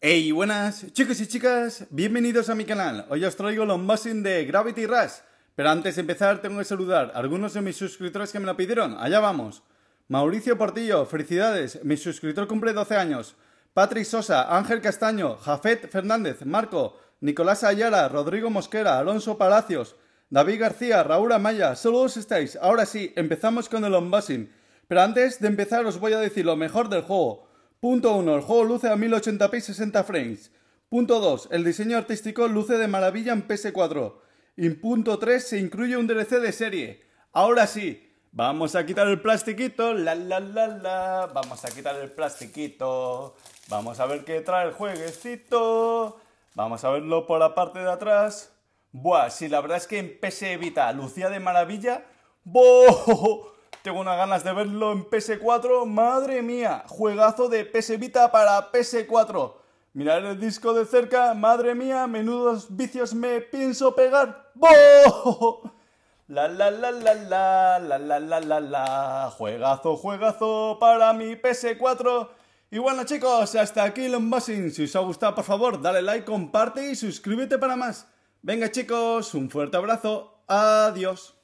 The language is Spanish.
Hey, buenas chicos y chicas, bienvenidos a mi canal. Hoy os traigo el unboxing de Gravity Rush. Pero antes de empezar tengo que saludar a algunos de mis suscriptores que me lo pidieron. Allá vamos. Mauricio Portillo, felicidades. Mi suscriptor cumple 12 años. Patrick Sosa, Ángel Castaño, Jafet Fernández, Marco, Nicolás Ayala, Rodrigo Mosquera, Alonso Palacios, David García, Raúl Amaya. Saludos estáis. Ahora sí, empezamos con el unboxing. Pero antes de empezar os voy a decir lo mejor del juego. Punto 1. El juego luce a 1080p y 60 frames. Punto 2. El diseño artístico luce de maravilla en PS4. Y punto 3 se incluye un DLC de serie. Ahora sí, vamos a quitar el plastiquito. La la la la. Vamos a quitar el plastiquito. Vamos a ver qué trae el jueguecito. Vamos a verlo por la parte de atrás. Buah, si la verdad es que en PS Vita lucía de maravilla. ¡Boh! Tengo unas ganas de verlo en PS4. Madre mía, juegazo de PS Vita para PS4. Mirar el disco de cerca, madre mía, menudos vicios me pienso pegar. ¡Bo! La la la la la la la la la la Juegazo, juegazo para mi PS4 Y bueno chicos, hasta aquí el unboxing Si os ha gustado por favor dale like, comparte y suscríbete para más Venga chicos, un fuerte abrazo, adiós